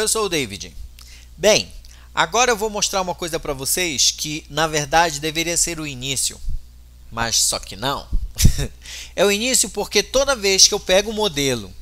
Eu sou o David. Bem, agora eu vou mostrar uma coisa para vocês que na verdade deveria ser o início, mas só que não. é o início porque toda vez que eu pego um modelo,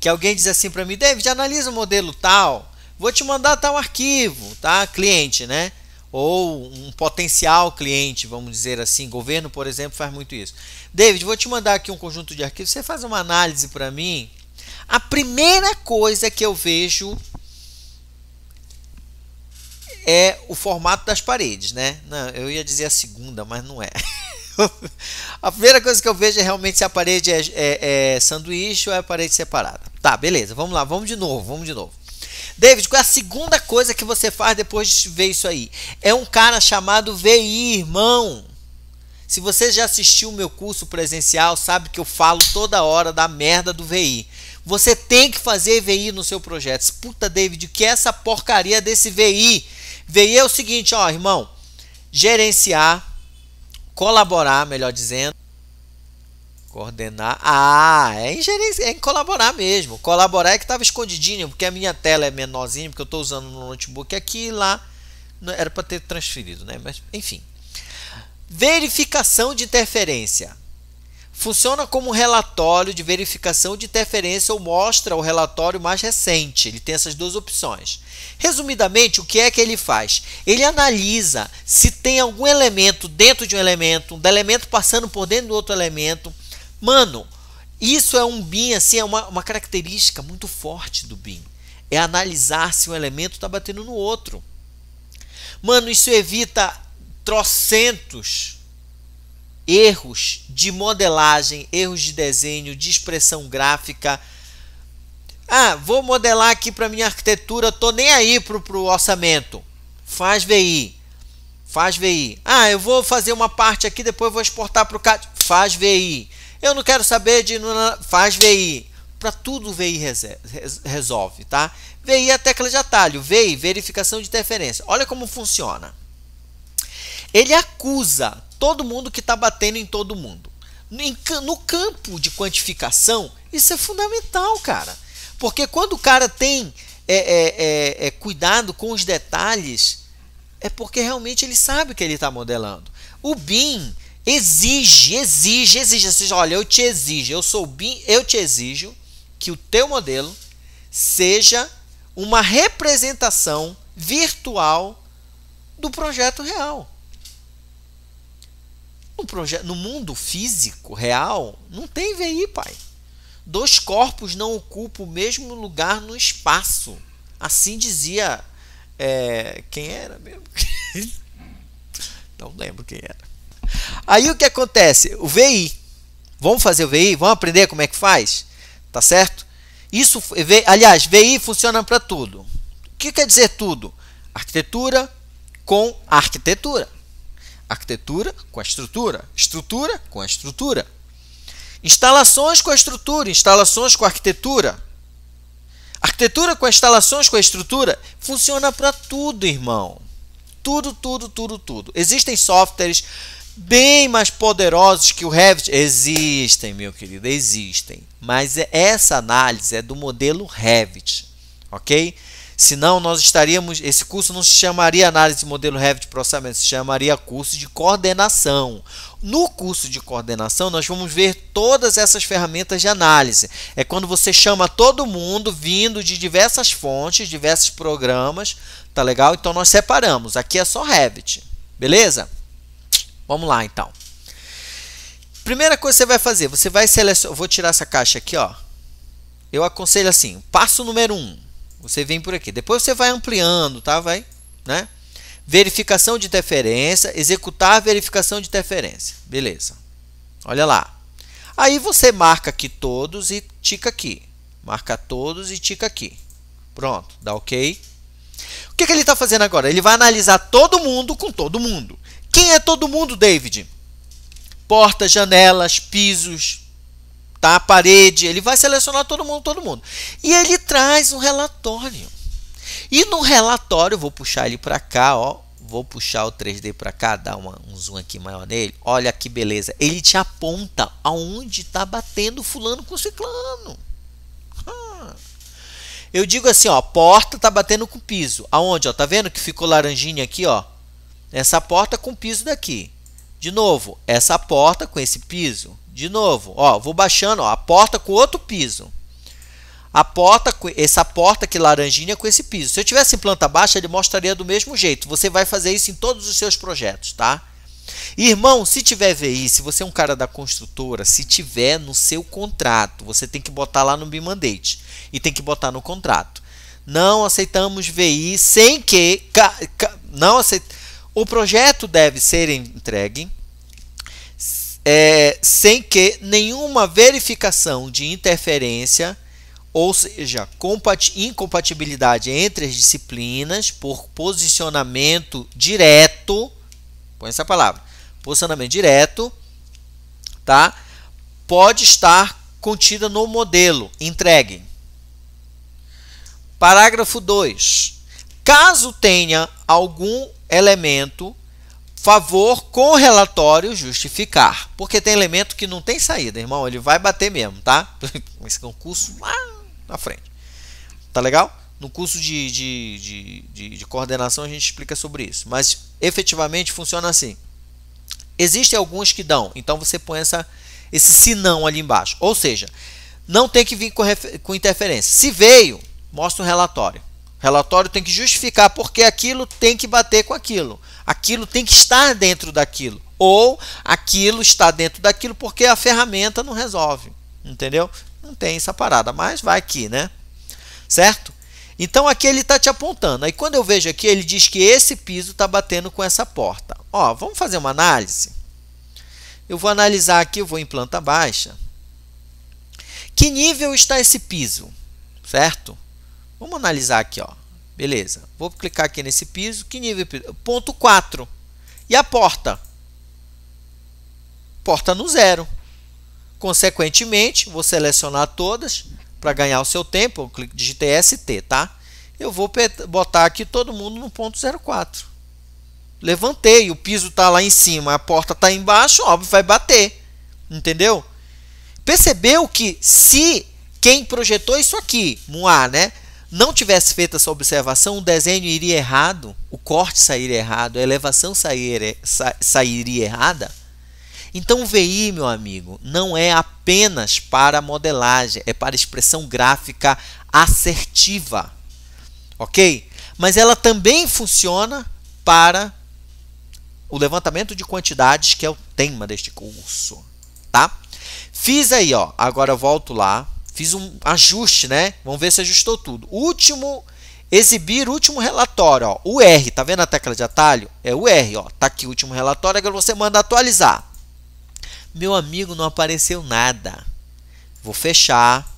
que alguém diz assim para mim, David, analisa o um modelo tal, vou te mandar tal arquivo, tá? Cliente, né? Ou um potencial cliente, vamos dizer assim, governo, por exemplo, faz muito isso. David, vou te mandar aqui um conjunto de arquivos, você faz uma análise para mim. A primeira coisa que eu vejo é o formato das paredes, né? Não, eu ia dizer a segunda, mas não é. a primeira coisa que eu vejo é realmente se a parede é, é, é, sanduíche ou é a parede separada. Tá, beleza, vamos lá, vamos de novo, vamos de novo. David, qual é a segunda coisa que você faz depois de ver isso aí? É um cara chamado VI, irmão. Se você já assistiu o meu curso presencial, sabe que eu falo toda hora da merda do VI. Você tem que fazer VI no seu projeto. Puta, David, o que é essa porcaria desse VI? Veio é o seguinte, ó, irmão, gerenciar, colaborar, melhor dizendo, coordenar. Ah, é em, gerenci... é em colaborar mesmo. Colaborar é que estava escondidinho, porque a minha tela é menorzinha, porque eu estou usando no notebook aqui e lá era para ter transferido, né? Mas enfim. Verificação de interferência. Funciona como um relatório de verificação de interferência ou mostra o relatório mais recente. Ele tem essas duas opções. Resumidamente, o que é que ele faz? Ele analisa se tem algum elemento dentro de um elemento, um elemento passando por dentro do outro elemento. Mano, isso é um BIM, assim, é uma, uma característica muito forte do BIM. É analisar se um elemento está batendo no outro. Mano, isso evita trocentos erros de modelagem, erros de desenho, de expressão gráfica. Ah, vou modelar aqui para minha arquitetura, tô nem aí pro, pro orçamento. Faz VI. Faz VI. Ah, eu vou fazer uma parte aqui, depois vou exportar para o CAD. Faz VI. Eu não quero saber de. Faz VI. Para tudo VI resolve, tá? VI é a tecla de atalho. VI, verificação de interferência. Olha como funciona. Ele acusa todo mundo que está batendo em todo mundo. No campo de quantificação, isso é fundamental, cara. Porque quando o cara tem é, é, é, é cuidado com os detalhes, é porque realmente ele sabe que ele está modelando. O BIM exige, exige, exige, seja, Olha, eu te exijo, eu sou o BIM, eu te exijo que o teu modelo seja uma representação virtual do projeto real. No, projeto, no mundo físico, real, não tem VI, pai. Dois corpos não ocupam o mesmo lugar no espaço. Assim dizia. É, quem era mesmo? não lembro quem era. Aí o que acontece? O VI. Vamos fazer o VI? Vamos aprender como é que faz? Tá certo? Isso, aliás, VI funciona para tudo. O que quer dizer tudo? Arquitetura com arquitetura. Arquitetura com a estrutura, estrutura com a estrutura. Instalações com a estrutura, instalações com a arquitetura. Arquitetura com instalações com a estrutura funciona para tudo, irmão. Tudo, tudo, tudo, tudo. Existem softwares bem mais poderosos que o Revit? Existem, meu querido, existem. Mas é, essa análise é do modelo Revit, ok? Senão nós estaríamos, esse curso não se chamaria análise de modelo Revit de processamento, se chamaria curso de coordenação. No curso de coordenação nós vamos ver todas essas ferramentas de análise. É quando você chama todo mundo vindo de diversas fontes, diversos programas, tá legal? Então nós separamos. Aqui é só Revit. Beleza? Vamos lá então. Primeira coisa que você vai fazer, você vai selecionar, vou tirar essa caixa aqui, ó. Eu aconselho assim, passo número 1, um, você vem por aqui. Depois você vai ampliando, tá? Vai, né? Verificação de interferência, executar verificação de interferência. Beleza. Olha lá. Aí você marca aqui todos e tica aqui. Marca todos e tica aqui. Pronto, dá OK. O que, que ele está fazendo agora? Ele vai analisar todo mundo com todo mundo. Quem é todo mundo, David? Portas, janelas, pisos, tá? A parede, ele vai selecionar todo mundo, todo mundo. E ele traz um relatório. E no relatório, vou puxar ele para cá, ó. Vou puxar o 3D para cá, dar uma, um zoom aqui maior nele. Olha que beleza. Ele te aponta aonde está batendo fulano com ciclano. Hum. Eu digo assim, ó, porta tá batendo com piso. Aonde, ó? Tá vendo que ficou laranjinha aqui, ó? Essa porta com piso daqui. De novo, essa porta com esse piso. De novo, ó, vou baixando, ó, a porta com outro piso. A porta, essa porta que é laranjinha com esse piso. Se eu tivesse em planta baixa, ele mostraria do mesmo jeito. Você vai fazer isso em todos os seus projetos, tá? Irmão, se tiver VI, se você é um cara da construtora, se tiver no seu contrato, você tem que botar lá no bimandate e tem que botar no contrato. Não aceitamos VI sem que não aceit... o projeto deve ser entregue é, sem que nenhuma verificação de interferência, ou seja, incompatibilidade entre as disciplinas por posicionamento direto, põe essa palavra, posicionamento direto, tá? pode estar contida no modelo entregue. Parágrafo 2. Caso tenha algum elemento favor com relatório justificar. Porque tem elemento que não tem saída, irmão. Ele vai bater mesmo, tá? Esse concurso é lá na frente. Tá legal? No curso de, de, de, de, de coordenação a gente explica sobre isso. Mas efetivamente funciona assim. Existem alguns que dão. Então você põe essa, esse sinão ali embaixo. Ou seja, não tem que vir com, com interferência. Se veio, mostra o relatório relatório tem que justificar porque aquilo tem que bater com aquilo. Aquilo tem que estar dentro daquilo. Ou aquilo está dentro daquilo porque a ferramenta não resolve. Entendeu? Não tem essa parada, mas vai aqui, né? Certo? Então aqui ele está te apontando. Aí quando eu vejo aqui, ele diz que esse piso está batendo com essa porta. Ó, vamos fazer uma análise? Eu vou analisar aqui, eu vou em planta baixa. Que nível está esse piso? Certo? Vamos analisar aqui, ó. Beleza. Vou clicar aqui nesse piso. Que nível? Ponto 4. E a porta? Porta no zero. Consequentemente, vou selecionar todas para ganhar o seu tempo. Eu clico, digitei ST, tá? Eu vou botar aqui todo mundo no ponto 04. Levantei, o piso está lá em cima, a porta está embaixo, óbvio, vai bater. Entendeu? Percebeu que se quem projetou isso aqui, Moá, né? não tivesse feito essa observação, o desenho iria errado, o corte sairia errado, a elevação sairia, sairia errada. Então o VI, meu amigo, não é apenas para modelagem, é para expressão gráfica assertiva. OK? Mas ela também funciona para o levantamento de quantidades, que é o tema deste curso, tá? Fiz aí, ó. Agora eu volto lá, Fiz um ajuste, né? Vamos ver se ajustou tudo. Último, exibir último relatório, ó. O R, tá vendo a tecla de atalho? É o R, ó. Tá aqui o último relatório, agora você manda atualizar. Meu amigo, não apareceu nada. Vou fechar.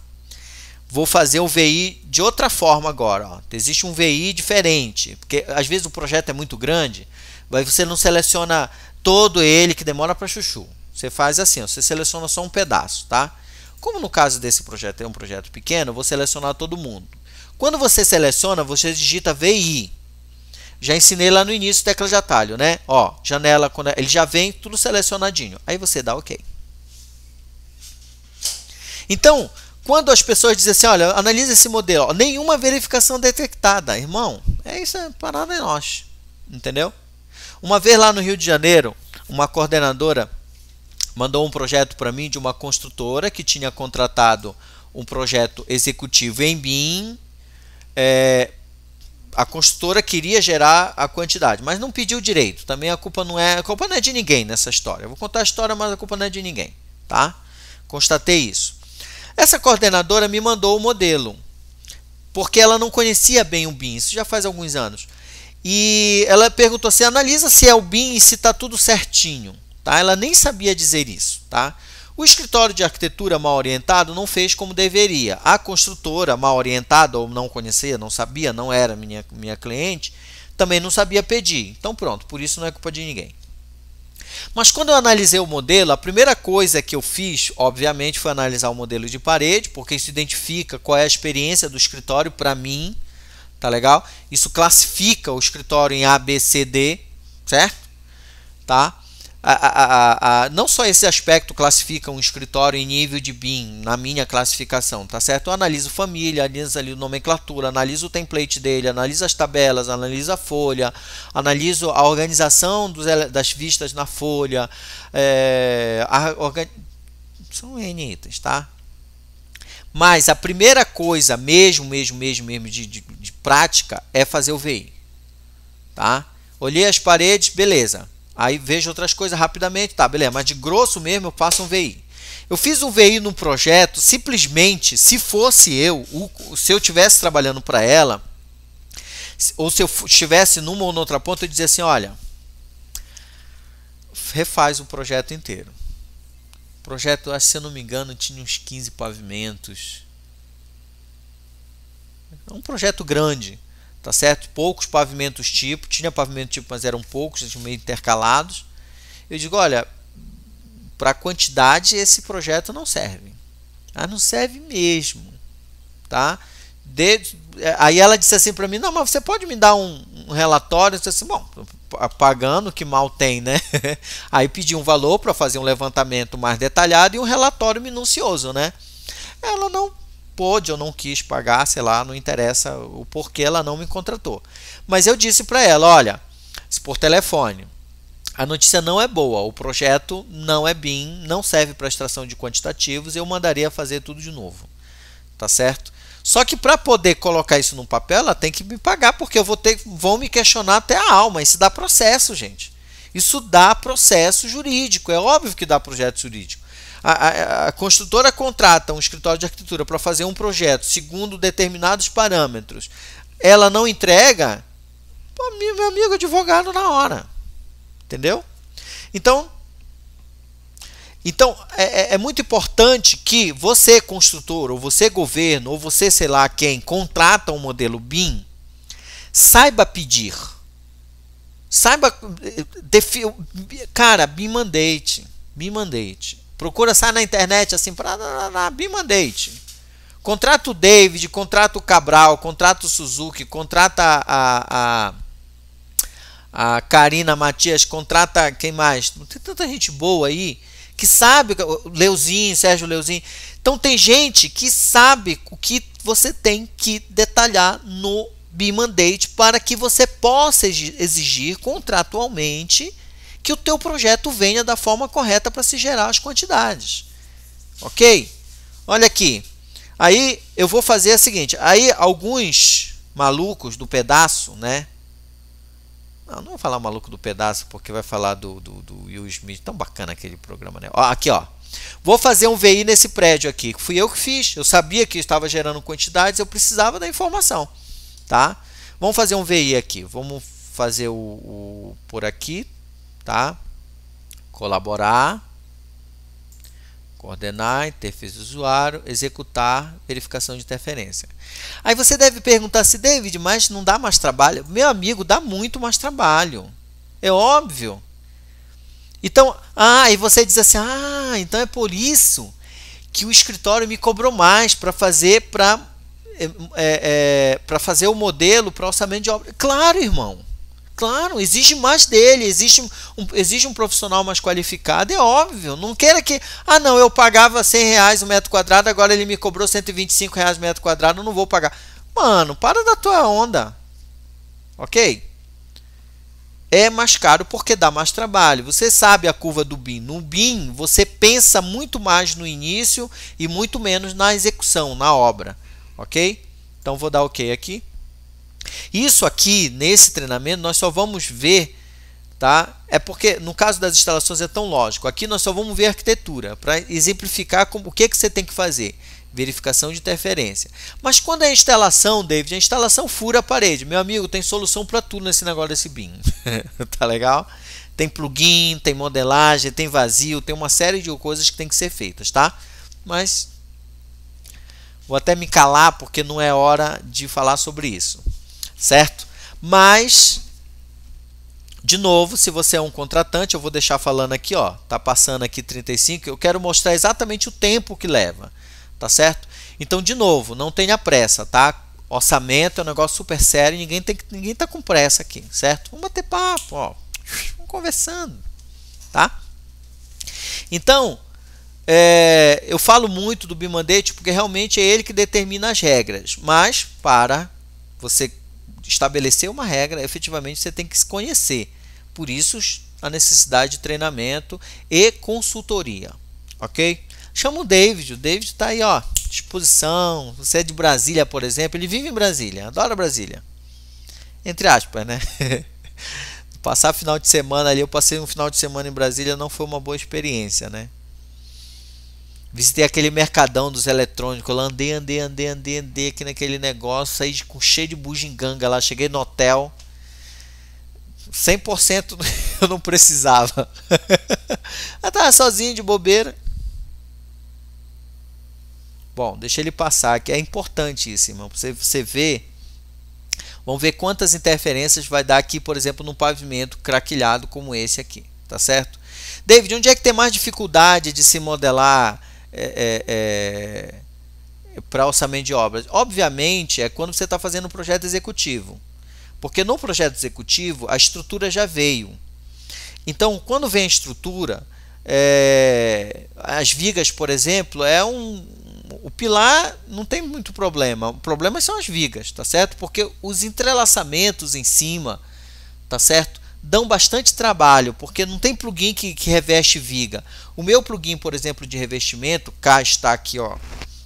Vou fazer o VI de outra forma agora. Ó. Existe um VI diferente. Porque às vezes o projeto é muito grande. Mas você não seleciona todo ele que demora para chuchu. Você faz assim, ó, você seleciona só um pedaço, tá? Como no caso desse projeto é um projeto pequeno, vou selecionar todo mundo. Quando você seleciona, você digita VI. Já ensinei lá no início tecla de atalho, né? Ó, janela, quando é, ele já vem tudo selecionadinho. Aí você dá OK. Então, quando as pessoas dizem assim, olha, analisa esse modelo, ó, nenhuma verificação detectada, irmão, é isso, é parada é nós, entendeu? Uma vez lá no Rio de Janeiro, uma coordenadora mandou um projeto para mim de uma construtora que tinha contratado um projeto executivo em BIM. É, a construtora queria gerar a quantidade, mas não pediu direito. Também a culpa não é, a culpa não é de ninguém nessa história. Eu vou contar a história, mas a culpa não é de ninguém, tá? Constatei isso. Essa coordenadora me mandou o modelo, porque ela não conhecia bem o BIM, isso já faz alguns anos. E ela perguntou assim: analisa se é o BIM e se está tudo certinho. Tá? Ela nem sabia dizer isso. Tá? O escritório de arquitetura mal orientado não fez como deveria. A construtora mal orientada, ou não conhecia, não sabia, não era minha, minha cliente, também não sabia pedir. Então, pronto, por isso não é culpa de ninguém. Mas quando eu analisei o modelo, a primeira coisa que eu fiz, obviamente, foi analisar o modelo de parede, porque isso identifica qual é a experiência do escritório para mim, tá legal? Isso classifica o escritório em A, B, C, D, certo? Tá? a, a, a, não só esse aspecto classifica um escritório em nível de BIM na minha classificação, tá certo? Eu analiso família, analiso ali nomenclatura, analiso o template dele, analiso as tabelas, analiso a folha, analiso a organização dos, das vistas na folha, é, organ... são N itens, tá? Mas a primeira coisa, mesmo, mesmo, mesmo, mesmo de, de, de prática, é fazer o VI, tá? Olhei as paredes, beleza. Aí vejo outras coisas rapidamente, tá, beleza, mas de grosso mesmo eu faço um VI. Eu fiz um VI num projeto, simplesmente, se fosse eu, o, se eu estivesse trabalhando para ela, ou se eu estivesse numa ou noutra ponta, eu dizia assim, olha, refaz o projeto inteiro. O projeto, se eu não me engano, tinha uns 15 pavimentos. É um projeto grande tá certo? Poucos pavimentos tipo, tinha pavimento tipo, mas eram poucos, eles meio intercalados. Eu digo, olha, para quantidade esse projeto não serve. Ah, não serve mesmo, tá? De, aí ela disse assim para mim, não, mas você pode me dar um, um relatório? Eu disse assim, bom, pagando que mal tem, né? aí pedi um valor para fazer um levantamento mais detalhado e um relatório minucioso, né? Ela não pôde ou não quis pagar, sei lá, não interessa o porquê ela não me contratou. Mas eu disse para ela, olha, se por telefone, a notícia não é boa, o projeto não é BIM, não serve para extração de quantitativos, eu mandaria fazer tudo de novo. Tá certo? Só que para poder colocar isso num papel, ela tem que me pagar, porque eu vou ter, vão me questionar até a alma. Isso dá processo, gente. Isso dá processo jurídico. É óbvio que dá projeto jurídico a, a, construtora contrata um escritório de arquitetura para fazer um projeto segundo determinados parâmetros, ela não entrega, pô, meu amigo advogado na hora. Entendeu? Então, então é, é, é, muito importante que você, construtor, ou você, governo, ou você, sei lá quem, contrata um modelo BIM, saiba pedir. Saiba. Eh, defi, cara, BIM mandate. BIM mandate. Procura sair na internet assim, pra, na, na, me mandate. Contrata o David, contrata o Cabral, contrata o Suzuki, contrata a, a, a Karina Matias, contrata quem mais? Tem tanta gente boa aí que sabe, Leuzinho, Sérgio Leuzinho. Então tem gente que sabe o que você tem que detalhar no B-Mandate para que você possa exigir contratualmente que o teu projeto venha da forma correta para se gerar as quantidades. Ok? Olha aqui. Aí eu vou fazer a seguinte. Aí alguns malucos do pedaço, né? Não, não vou falar maluco do pedaço, porque vai falar do, do, do Will Smith. Tão bacana aquele programa, né? Ó, aqui, ó. Vou fazer um VI nesse prédio aqui. Fui eu que fiz. Eu sabia que estava gerando quantidades, eu precisava da informação. Tá? Vamos fazer um VI aqui. Vamos fazer o, o por aqui tá? Colaborar, coordenar, interface do usuário, executar, verificação de interferência. Aí você deve perguntar se assim, David, mas não dá mais trabalho? Meu amigo, dá muito mais trabalho. É óbvio. Então, ah, e você diz assim: "Ah, então é por isso que o escritório me cobrou mais para fazer para é, eh, é, eh, para fazer o modelo para orçamento de obra". Claro, irmão. Claro, exige mais dele, exige um, exige um profissional mais qualificado, é óbvio. Não queira que, ah não, eu pagava 100 reais o metro quadrado, agora ele me cobrou 125 reais o metro quadrado, não vou pagar. Mano, para da tua onda, ok? É mais caro porque dá mais trabalho. Você sabe a curva do BIM. No BIM, você pensa muito mais no início e muito menos na execução, na obra, ok? Então vou dar ok aqui. Isso aqui, nesse treinamento, nós só vamos ver, tá? É porque no caso das instalações é tão lógico. Aqui nós só vamos ver arquitetura, para exemplificar como, o que, que você tem que fazer. Verificação de interferência. Mas quando é a instalação, David, a instalação fura a parede. Meu amigo, tem solução para tudo nesse negócio desse BIM. tá legal? Tem plugin, tem modelagem, tem vazio, tem uma série de coisas que tem que ser feitas, tá? Mas Vou até me calar porque não é hora de falar sobre isso certo? Mas, de novo, se você é um contratante, eu vou deixar falando aqui, ó, tá passando aqui 35, eu quero mostrar exatamente o tempo que leva, tá certo? Então, de novo, não tenha pressa, tá? Orçamento é um negócio super sério, ninguém tem ninguém tá com pressa aqui, certo? Vamos bater papo, ó, vamos conversando, tá? Então, é, eu falo muito do Bimandate porque realmente é ele que determina as regras, mas para você estabelecer uma regra, efetivamente você tem que se conhecer. Por isso a necessidade de treinamento e consultoria, ok? Chama o David, o David está aí, ó, disposição. Você é de Brasília, por exemplo, ele vive em Brasília, adora Brasília. Entre aspas, né? Passar final de semana ali, eu passei um final de semana em Brasília, não foi uma boa experiência, né? Visitei aquele mercadão dos eletrônicos lá, andei, andei, andei, andei, andei aqui naquele negócio, saí de, com cheio de bugiganga lá, cheguei no hotel. 100% eu não precisava. eu tava sozinho de bobeira. Bom, deixa ele passar, que é importante isso, irmão. Você, você vê. Vamos ver quantas interferências vai dar aqui, por exemplo, num pavimento craquilhado como esse aqui, tá certo? David, onde é que tem mais dificuldade de se modelar é, é, é para orçamento de obras? Obviamente é quando você está fazendo um projeto executivo. Porque no projeto executivo a estrutura já veio. Então, quando vem a estrutura, é, as vigas, por exemplo, é um. O pilar não tem muito problema. O problema são as vigas, tá certo? Porque os entrelaçamentos em cima, tá certo? Dão bastante trabalho, porque não tem plugin que, que reveste viga. O meu plugin, por exemplo, de revestimento, cá está aqui, ó,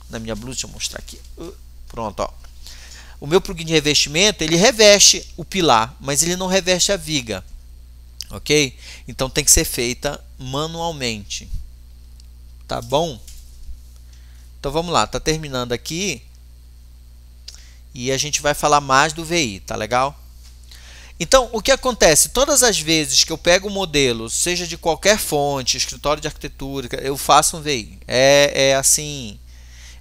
na minha blusa, deixa eu mostrar aqui. Uh, pronto, ó. O meu plugin de revestimento, ele reveste o pilar, mas ele não reveste a viga. OK? Então tem que ser feita manualmente. Tá bom? Então vamos lá, tá terminando aqui. E a gente vai falar mais do VI, tá legal? Então, o que acontece? Todas as vezes que eu pego o um modelo, seja de qualquer fonte, escritório de arquitetura, eu faço um VI. É, é assim.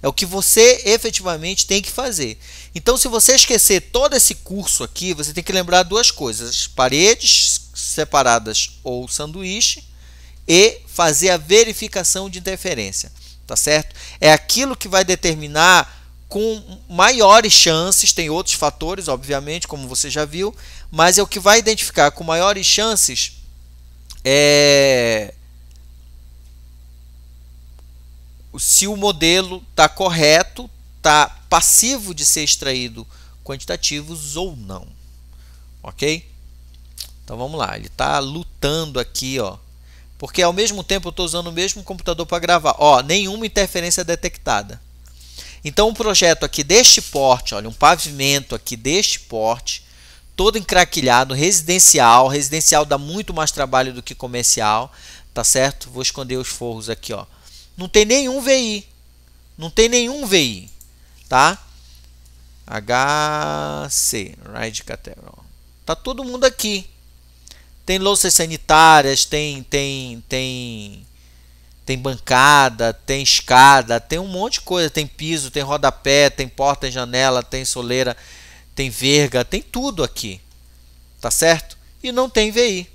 É o que você efetivamente tem que fazer. Então, se você esquecer todo esse curso aqui, você tem que lembrar duas coisas: paredes separadas ou sanduíche e fazer a verificação de interferência, tá certo? É aquilo que vai determinar com maiores chances, tem outros fatores, obviamente, como você já viu, mas é o que vai identificar com maiores chances é se o modelo está correto, está passivo de ser extraído quantitativos ou não. Ok? Então vamos lá, ele está lutando aqui, ó. Porque ao mesmo tempo eu estou usando o mesmo computador para gravar. Ó, nenhuma interferência detectada. Então, um projeto aqui deste porte, olha, um pavimento aqui deste porte, todo encraquilhado, residencial, residencial dá muito mais trabalho do que comercial, tá certo? Vou esconder os forros aqui, ó. Não tem nenhum VI. Não tem nenhum VI, tá? HC, Ride Cathedral. Tá todo mundo aqui. Tem louças sanitárias, tem tem tem tem bancada, tem escada, tem um monte de coisa, tem piso, tem rodapé, tem porta, tem janela, tem soleira, tem verga, tem tudo aqui. Tá certo? E não tem VI.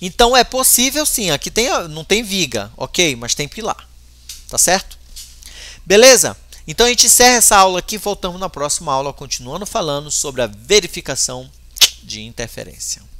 Então é possível sim, aqui tem, não tem viga, ok, mas tem pilar. Tá certo? Beleza? Então a gente encerra essa aula aqui, voltamos na próxima aula continuando falando sobre a verificação de interferência.